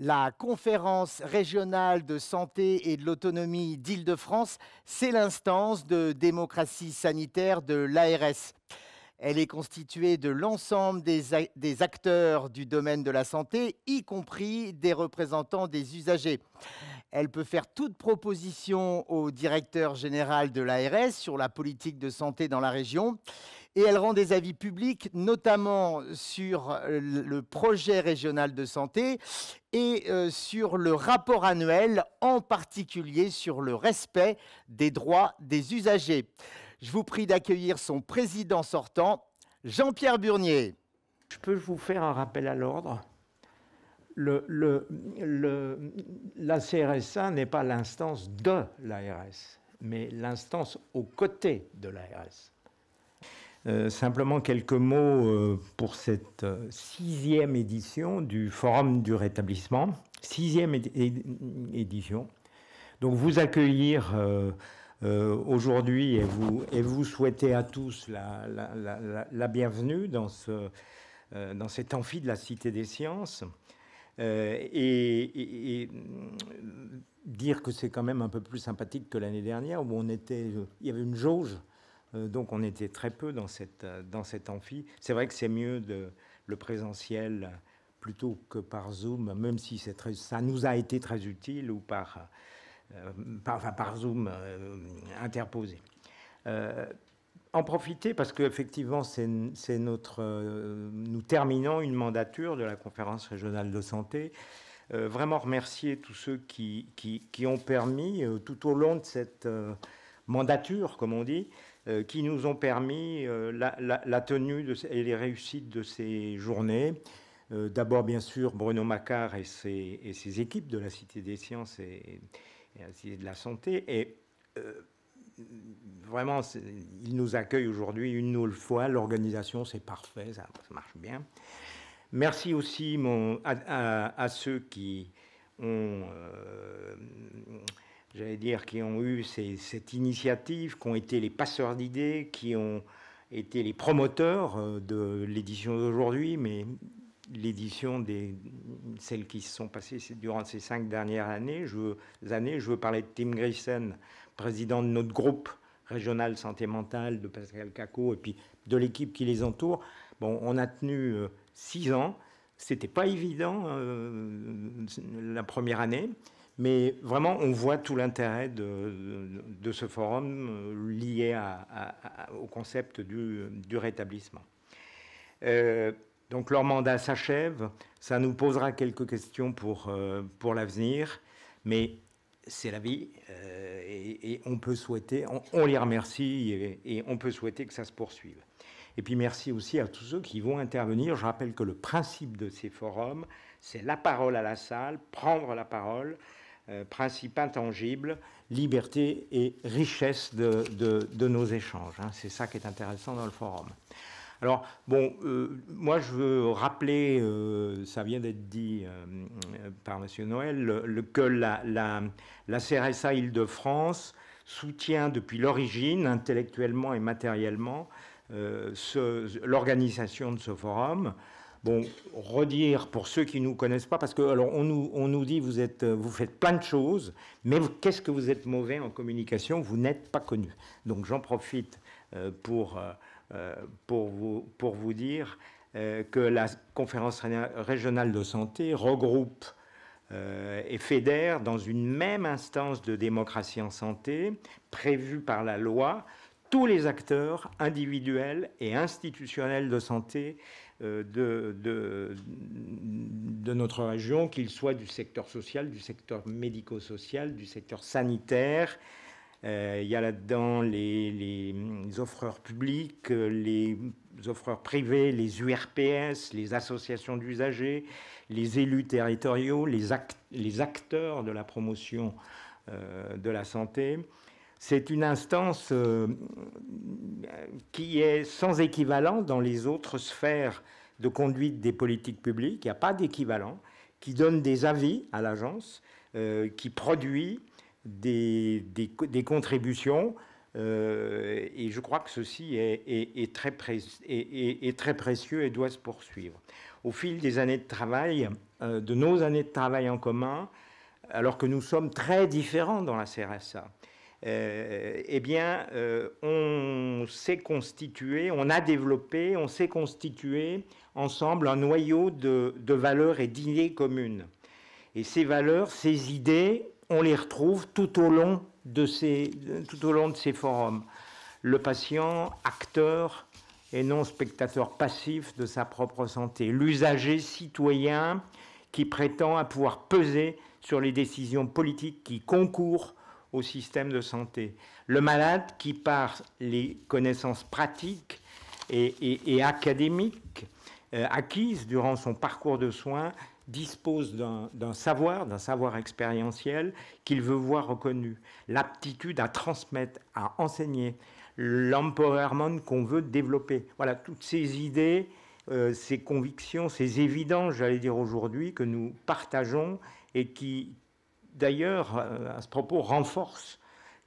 La conférence régionale de santé et de l'autonomie d'Île-de-France, c'est l'instance de démocratie sanitaire de l'ARS. Elle est constituée de l'ensemble des, acteurs du domaine de la santé, y compris des représentants des usagers. Elle peut faire toute proposition au directeur général de l'ARS sur la politique de santé dans la région et elle rend des avis publics, notamment sur le projet régional de santé et euh, sur le rapport annuel, en particulier sur le respect des droits des usagers. Je vous prie d'accueillir son président sortant, Jean-Pierre Burnier. Je peux vous faire un rappel à l'ordre le, le, La CRSA n'est pas l'instance de l'ARS, mais l'instance aux côtés de l'ARS. Euh, simplement quelques mots euh, pour cette euh, sixième édition du Forum du rétablissement. Sixième édition. Donc vous accueillir aujourd'hui et vous, et vous souhaiter à tous la, bienvenue dans, ce, dans cet amphi de la Cité des Sciences. Et, et, dire que c'est quand même un peu plus sympathique que l'année dernière où on était, il y avait une jauge euh, donc on était très peu dans, cette, euh, dans cet amphi. C'est vrai que c'est mieux de, le présentiel euh, plutôt que par Zoom, même si ça nous a été très utile, ou par, par, Zoom interposé. en profiter parce qu'effectivement, c'est notre. nous terminons une mandature de la conférence régionale de santé. vraiment remercier tous ceux qui, qui ont permis tout au long de cette mandature, comme on dit, euh, qui nous ont permis euh, la, tenue de, et les réussites de ces journées. Euh, d'abord, bien sûr, Bruno Macquart et ses, équipes de la Cité des sciences et, de la santé. Et vraiment, ils nous accueillent aujourd'hui une nouvelle fois. L'organisation, c'est parfait, ça, marche bien. Merci aussi mon, à, ceux qui ont j'allais dire, qui ont eu cette initiative, qui ont été les passeurs d'idées, qui ont été les promoteurs euh, de l'édition d'aujourd'hui, mais l'édition des celles qui se sont passées durant ces cinq dernières années. Je veux, années, je veux parler de Tim Grissen, président de notre groupe régional santé mentale, de Pascal Caco, et puis de l'équipe qui les entoure. Bon, on a tenu euh, six ans. C'était pas évident euh, la première année. Mais vraiment, on voit tout l'intérêt de, ce forum euh, lié au concept du, rétablissement. Euh, donc leur mandat s'achève, ça nous posera quelques questions pour, euh, pour l'avenir, mais c'est la vie et, on peut souhaiter, on, les remercie et, on peut souhaiter que ça se poursuive. Et puis merci aussi à tous ceux qui vont intervenir. Je rappelle que le principe de ces forums, c'est la parole à la salle, prendre la parole, euh, principe intangible, liberté et richesse de, nos échanges. Hein. C'est ça qui est intéressant dans le forum. Alors, bon, euh, moi je veux rappeler, euh, ça vient d'être dit par M. Noël, que la, la, la CRSA Île-de-France soutient depuis l'origine, intellectuellement et matériellement, l'organisation de ce forum. Bon, redire pour ceux qui ne nous connaissent pas, parce que alors on nous, dit vous êtes vous faites plein de choses, mais qu'est-ce que vous êtes mauvais en communication Vous n'êtes pas connu. Donc j'en profite euh, pour, euh, euh, pour, vous, pour vous dire que la conférence régionale de santé regroupe et fédère dans une même instance de démocratie en santé prévue par la loi tous les acteurs individuels et institutionnels de santé euh, de, notre région, qu'il soit du secteur social, du secteur médico-social, du secteur sanitaire. Euh, il y a là-dedans les, offreurs publics, les offreurs privés, les URPS, les associations d'usagers, les élus territoriaux, les, acteurs de la promotion euh, de la santé. C'est une instance euh, qui est sans équivalent dans les autres sphères de conduite des politiques publiques. Il n'y a pas d'équivalent, qui donne des avis à l'agence, euh, qui produit des, contributions. Euh, et je crois que ceci est, très précieux et doit se poursuivre. Au fil des années de travail, de nos années de travail en commun, alors que nous sommes très différents dans la CRSA, euh, eh bien, euh, on s'est constitué, on a développé, on s'est constitué ensemble un noyau de, valeurs et d'idées communes. Et ces valeurs, ces idées, on les retrouve tout au long de ces, tout au long de ces forums. Le patient, acteur et non spectateur passif de sa propre santé. L'usager citoyen qui prétend à pouvoir peser sur les décisions politiques qui concourent au système de santé. Le malade qui, par les connaissances pratiques et, académiques euh, acquises durant son parcours de soins, dispose d'un savoir, d'un savoir expérientiel qu'il veut voir reconnu, l'aptitude à transmettre, à enseigner, l'empowerment qu'on veut développer. Voilà, toutes ces idées, euh, ces convictions, ces évidences, j'allais dire aujourd'hui, que nous partageons et qui, d'ailleurs, euh, à ce propos, renforce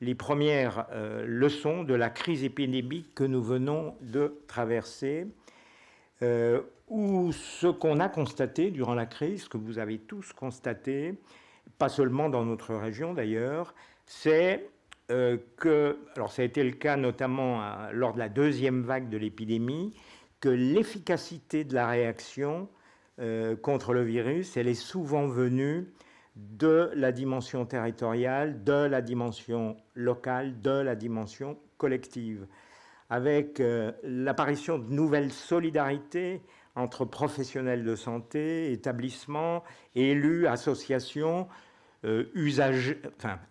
les premières euh, leçons de la crise épidémique que nous venons de traverser, euh, où ce qu'on a constaté durant la crise, que vous avez tous constaté, pas seulement dans notre région d'ailleurs, c'est que, alors ça a été le cas notamment lors de la deuxième vague de l'épidémie, que l'efficacité de la réaction contre le virus, elle est souvent venue de la dimension territoriale, de la dimension locale, de la dimension collective, avec euh, l'apparition de nouvelles solidarités entre professionnels de santé, établissements, élus, associations, euh,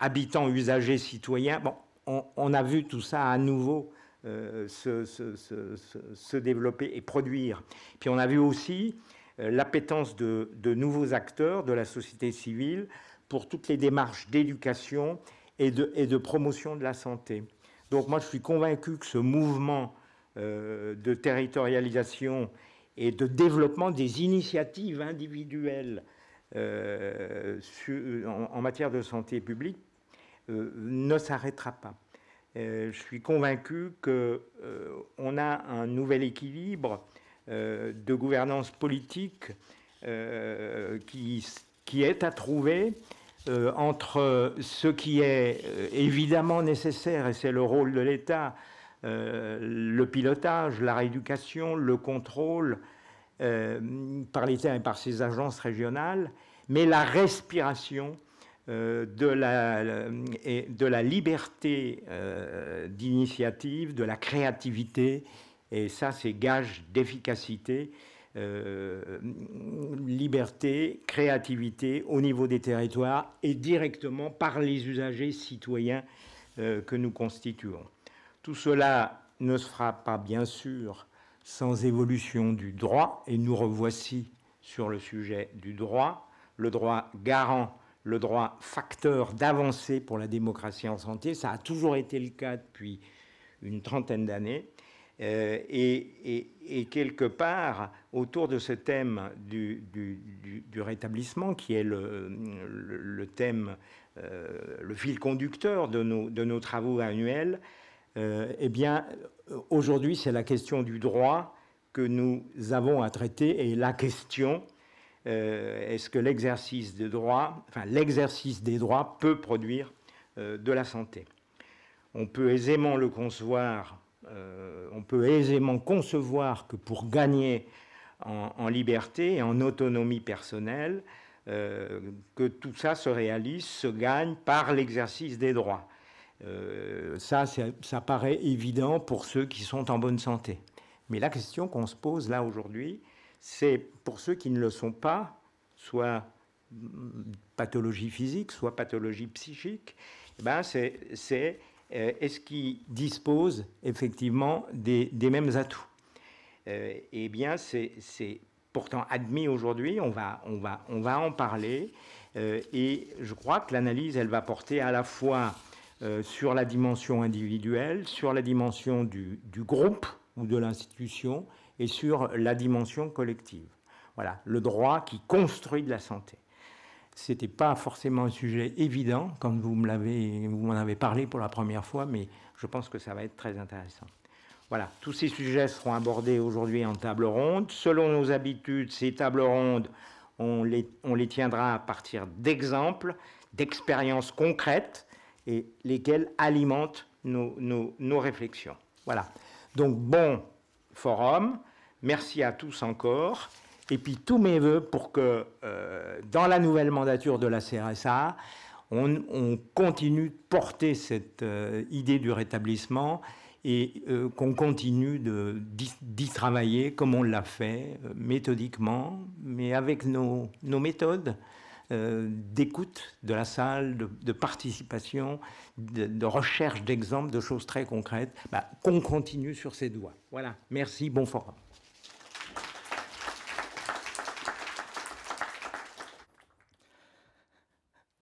habitants, usagers, citoyens. on, a vu tout ça à nouveau euh, se, développer et produire. Puis on a vu aussi euh, l'appétence de, nouveaux acteurs de la société civile pour toutes les démarches d'éducation et de, promotion de la santé. Donc moi, je suis convaincu que ce mouvement euh, de territorialisation et de développement des initiatives individuelles euh, en, matière de santé publique ne s'arrêtera pas. je suis convaincu qu'on a un nouvel équilibre euh, de gouvernance politique euh, qui, est à trouver euh, entre ce qui est évidemment nécessaire, et c'est le rôle de l'État, le pilotage, la rééducation, le contrôle par l'État et par ses agences régionales, mais la respiration de la, de la liberté d'initiative, de la créativité et ça, c'est gage d'efficacité, euh, liberté, créativité au niveau des territoires et directement par les usagers citoyens euh, que nous constituons. Tout cela ne se fera pas, bien sûr, sans évolution du droit, et nous revoici sur le sujet du droit, le droit garant, le droit facteur d'avancée pour la démocratie en santé. Ça a toujours été le cas depuis une trentaine d'années. Euh, et, quelque part, autour de ce thème du, rétablissement, qui est le, thème, euh, le fil conducteur de nos, de nos travaux annuels, euh, eh bien, aujourd'hui, c'est la question du droit que nous avons à traiter et la question euh, est-ce que l'exercice de droit, enfin, l'exercice des droits peut produire de la santé On peut aisément le concevoir euh, on peut aisément concevoir que pour gagner en, liberté et en autonomie personnelle, euh, que tout ça se réalise, se gagne par l'exercice des droits. Euh, ça, ça paraît évident pour ceux qui sont en bonne santé. Mais la question qu'on se pose là aujourd'hui, c'est pour ceux qui ne le sont pas, soit pathologie physique, soit pathologie psychique, eh ben, c'est euh, est-ce qu'ils disposent effectivement des, mêmes atouts euh, Eh bien, c'est pourtant admis aujourd'hui, on va, en parler, euh, et je crois que l'analyse, elle va porter à la fois sur la dimension individuelle, sur la dimension du, du groupe ou de l'institution, et sur la dimension collective. Voilà, le droit qui construit de la santé n'était pas forcément un sujet évident quand vous m'en avez parlé pour la première fois, mais je pense que ça va être très intéressant. Voilà, tous ces sujets seront abordés aujourd'hui en table ronde. Selon nos habitudes, ces tables rondes, on les, tiendra à partir d'exemples, d'expériences concrètes, et lesquelles alimentent nos réflexions. Voilà. Donc bon forum, merci à tous encore. Et puis tous mes voeux pour que euh, dans la nouvelle mandature de la CRSA, on, continue de porter cette euh, idée du rétablissement et euh, qu'on continue d'y travailler comme on l'a fait, méthodiquement, mais avec nos, nos méthodes d'écoute de la salle, de, participation, de, recherche d'exemples, de choses très concrètes, bah, qu'on continue sur ses doigts. Voilà, merci, bon forum.